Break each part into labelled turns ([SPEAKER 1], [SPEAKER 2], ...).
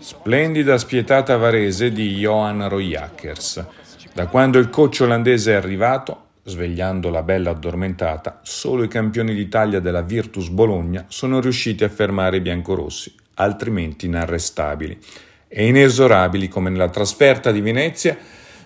[SPEAKER 1] Splendida spietata varese di Johan Royackers. Da quando il coach olandese è arrivato, svegliando la bella addormentata, solo i campioni d'Italia della Virtus Bologna sono riusciti a fermare i biancorossi, altrimenti inarrestabili e inesorabili come nella trasferta di Venezia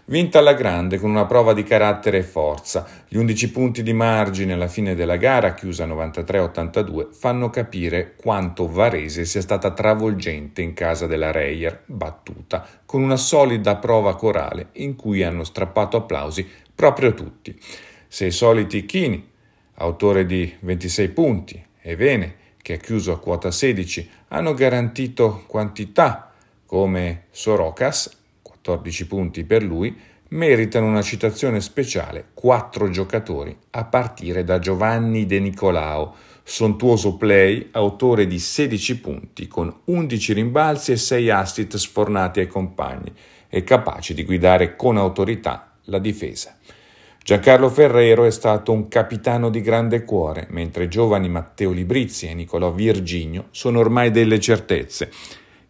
[SPEAKER 1] vinta alla grande con una prova di carattere e forza. Gli 11 punti di margine alla fine della gara, chiusa 93-82, fanno capire quanto Varese sia stata travolgente in casa della Reyer, battuta, con una solida prova corale in cui hanno strappato applausi proprio tutti. Se i soliti Chini, autore di 26 punti, e Vene, che ha chiuso a quota 16, hanno garantito quantità come Sorocas 14 punti per lui, meritano una citazione speciale quattro giocatori, a partire da Giovanni De Nicolao, sontuoso play, autore di 16 punti con 11 rimbalzi e 6 assist sfornati ai compagni e capace di guidare con autorità la difesa. Giancarlo Ferrero è stato un capitano di grande cuore, mentre i giovani Matteo Librizzi e Nicolò Virginio sono ormai delle certezze.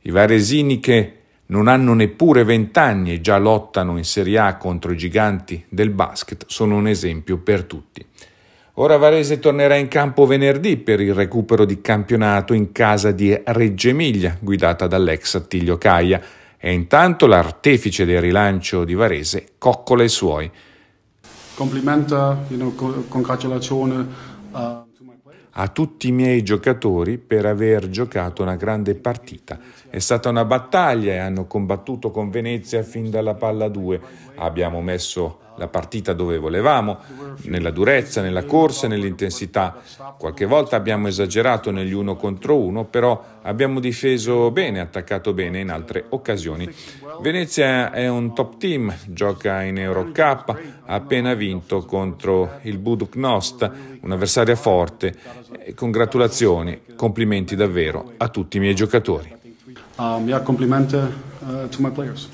[SPEAKER 1] I varesini che non hanno neppure vent'anni e già lottano in Serie A contro i giganti del basket sono un esempio per tutti. Ora Varese tornerà in campo venerdì per il recupero di campionato in casa di Reggio Emilia, guidata dall'ex Attilio Caia, e intanto l'artefice del rilancio di Varese coccola i suoi. Complimenti, you know, congratulazione. Uh a tutti i miei giocatori per aver giocato una grande partita. È stata una battaglia e hanno combattuto con Venezia fin dalla palla 2. Abbiamo messo la partita dove volevamo, nella durezza, nella corsa e nell'intensità. Qualche volta abbiamo esagerato negli uno contro uno, però abbiamo difeso bene, attaccato bene in altre occasioni. Venezia è un top team, gioca in Eurocup, ha appena vinto contro il Buduk Nost, avversario forte. Eh, congratulazioni, complimenti davvero a tutti i miei giocatori. Um, yeah, complimenti uh, to my players.